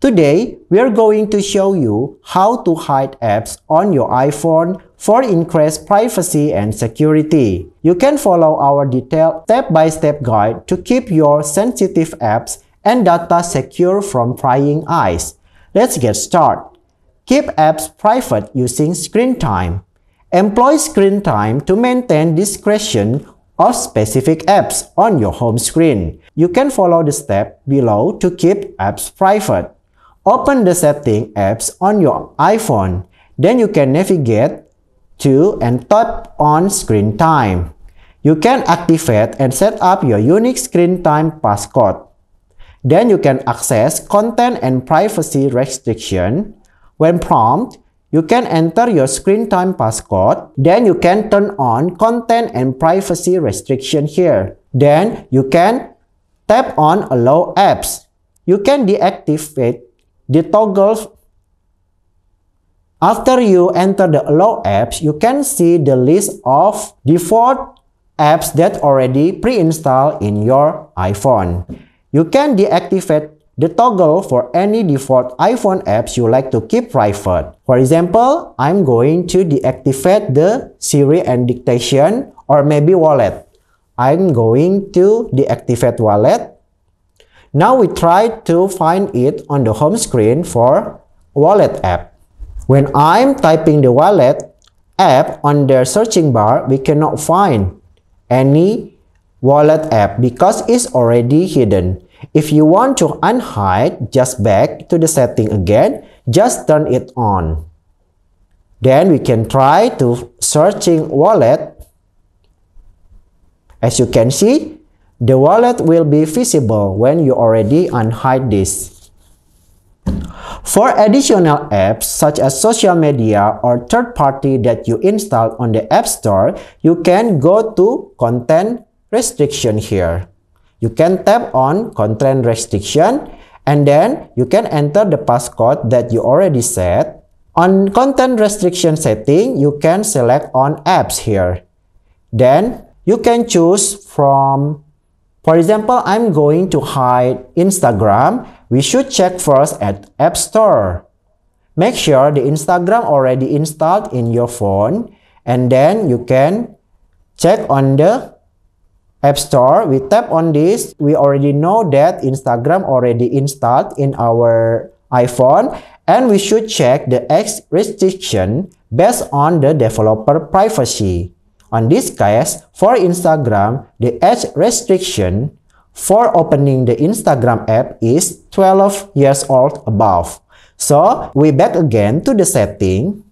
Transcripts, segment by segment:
Today, we are going to show you how to hide apps on your iPhone for increased privacy and security. You can follow our detailed step-by-step -step guide to keep your sensitive apps and data secure from prying eyes. Let's get started. Keep apps private using screen time. Employ screen time to maintain discretion of specific apps on your home screen. You can follow the step below to keep apps private. Open the setting apps on your iPhone. Then you can navigate to and tap on screen time. You can activate and set up your unique screen time passcode. Then you can access content and privacy restriction. When prompted, you can enter your screen time passcode. Then you can turn on content and privacy restriction here. Then you can tap on allow apps. You can deactivate the toggle After you enter the allow apps, you can see the list of default apps that already pre-installed in your iPhone. You can deactivate the toggle for any default iPhone apps you like to keep private. For example, I'm going to deactivate the Siri and dictation or maybe wallet. I'm going to deactivate wallet Now we try to find it on the home screen for wallet app. When I'm typing the wallet app on the searching bar, we cannot find any wallet app because it's already hidden. If you want to unhide, just back to the setting again, just turn it on. Then we can try to searching wallet. As you can see, the wallet will be visible when you already unhide this. For additional apps such as social media or third party that you install on the App Store, you can go to Content Restriction here. You can tap on Content Restriction and then you can enter the passcode that you already set. On Content Restriction setting, you can select on Apps here. Then you can choose from For example, I'm going to hide Instagram. We should check first at App Store. Make sure the Instagram already installed in your phone and then you can check on the App Store. We tap on this. We already know that Instagram already installed in our iPhone and we should check the X restriction based on the developer privacy. On this case, for Instagram, the age restriction for opening the Instagram app is 12 years old above. So, we back again to the setting.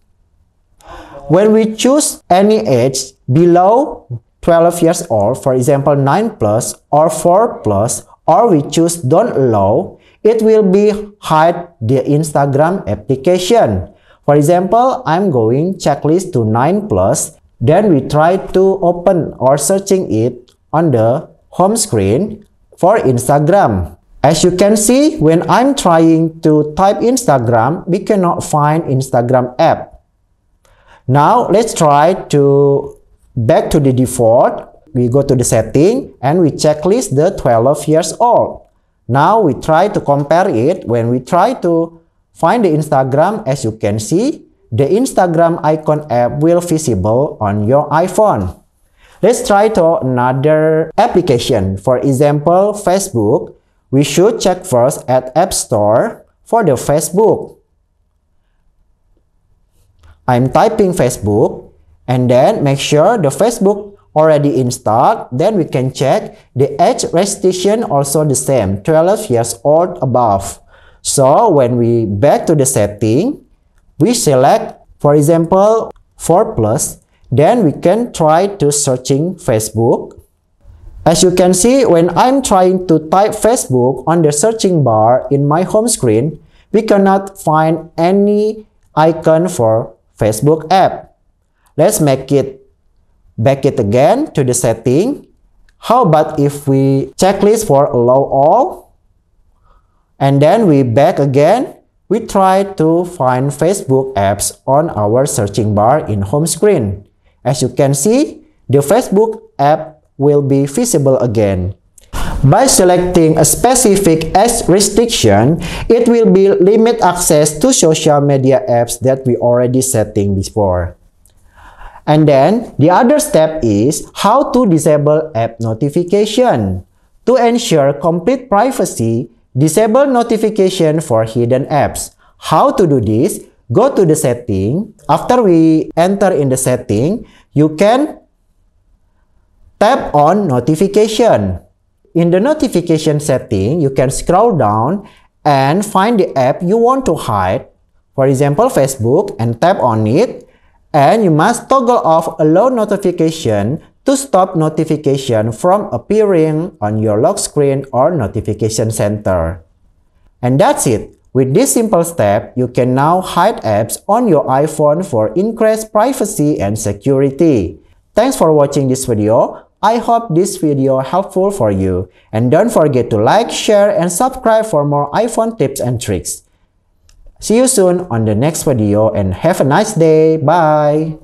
When we choose any age below 12 years old, for example 9 plus or 4 plus, or we choose don't allow, it will be hide the Instagram application. For example, I'm going checklist to 9 plus then we try to open or searching it on the home screen for Instagram. As you can see, when I'm trying to type Instagram, we cannot find Instagram app. Now let's try to back to the default. We go to the setting and we checklist the 12 years old. Now we try to compare it when we try to find the Instagram as you can see the Instagram icon app will visible on your iPhone. Let's try to another application. For example, Facebook. We should check first at App Store for the Facebook. I'm typing Facebook and then make sure the Facebook already installed. Then we can check the age restriction also the same, 12 years old above. So when we back to the setting, we select, for example, 4 plus, then we can try to searching Facebook. As you can see, when I'm trying to type Facebook on the searching bar in my home screen, we cannot find any icon for Facebook app. Let's make it back it again to the setting. How about if we checklist for allow all? And then we back again we try to find Facebook apps on our searching bar in home screen. As you can see, the Facebook app will be visible again. By selecting a specific S restriction, it will be limit access to social media apps that we already setting before. And then, the other step is how to disable app notification. To ensure complete privacy, Disable notification for hidden apps. How to do this? Go to the setting. After we enter in the setting, you can tap on notification. In the notification setting, you can scroll down and find the app you want to hide. For example, Facebook and tap on it. And you must toggle off allow notification to stop notification from appearing on your lock screen or notification center. And that's it. With this simple step, you can now hide apps on your iPhone for increased privacy and security. Thanks for watching this video. I hope this video helpful for you. And don't forget to like, share, and subscribe for more iPhone tips and tricks. See you soon on the next video and have a nice day. Bye!